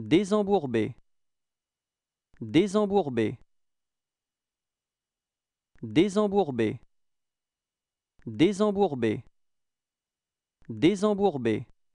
Désembourbé. Désembourbé. Désembourbé. Désembourbé. Désembourbé.